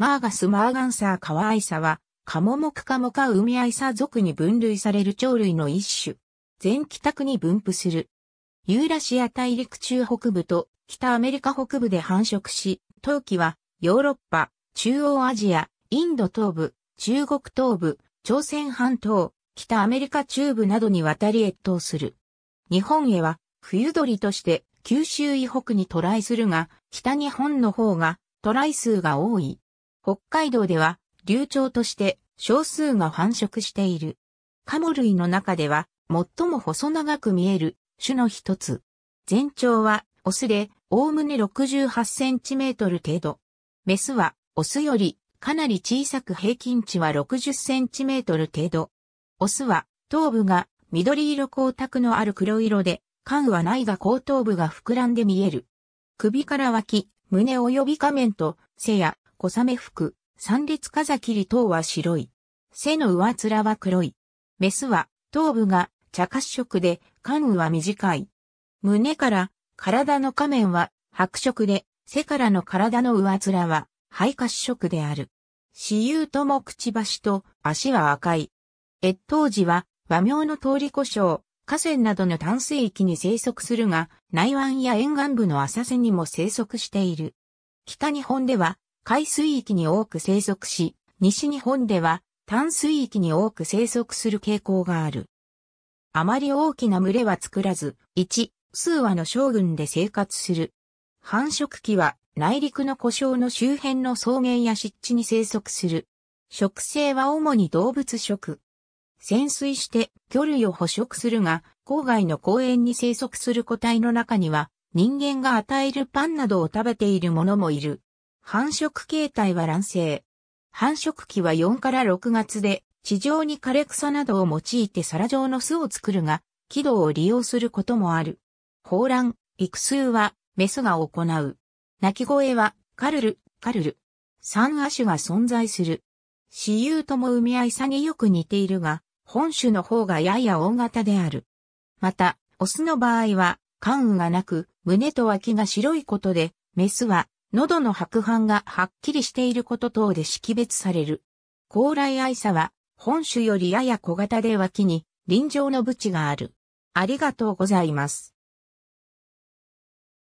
マーガス・マーガンサー・カワアイサは、カモモクカモカウミアイサ族に分類される鳥類の一種。全帰宅に分布する。ユーラシア大陸中北部と北アメリカ北部で繁殖し、冬季はヨーロッパ、中央アジア、インド東部、中国東部、朝鮮半島、北アメリカ中部などに渡り越冬する。日本へは冬鳥として九州以北に渡来するが、北日本の方が渡来数が多い。北海道では流鳥として少数が繁殖している。カモ類の中では最も細長く見える種の一つ。全長はオスでおおむね6 8トル程度。メスはオスよりかなり小さく平均値は6 0トル程度。オスは頭部が緑色光沢のある黒色で、関はないが後頭部が膨らんで見える。首から脇、胸及び仮面と背や小雨服、三列風切り等は白い。背の上面は黒い。メスは頭部が茶褐色で、関羽は短い。胸から体の下面は白色で、背からの体の上面は肺褐色である。死有ともくちばしと足は赤い。越冬時は和名の通り故障、河川などの淡水域に生息するが、内湾や沿岸部の浅瀬にも生息している。北日本では海水域に多く生息し、西日本では淡水域に多く生息する傾向がある。あまり大きな群れは作らず、1、数羽の将軍で生活する。繁殖期は内陸の故障の周辺の草原や湿地に生息する。食性は主に動物食。潜水して魚類を捕食するが、郊外の公園に生息する個体の中には、人間が与えるパンなどを食べているものもいる。繁殖形態は卵生。繁殖期は4から6月で、地上に枯れ草などを用いて皿状の巣を作るが、軌道を利用することもある。放卵、育数は、メスが行う。鳴き声は、カルル、カルル。三亜種が存在する。私有とも海合いさによく似ているが、本種の方がやや大型である。また、オスの場合は、関羽がなく、胸と脇が白いことで、メスは喉の白斑がはっきりしていること等で識別される。高麗愛さは、本種よりやや小型で脇に、臨場のブチがある。ありがとうございます。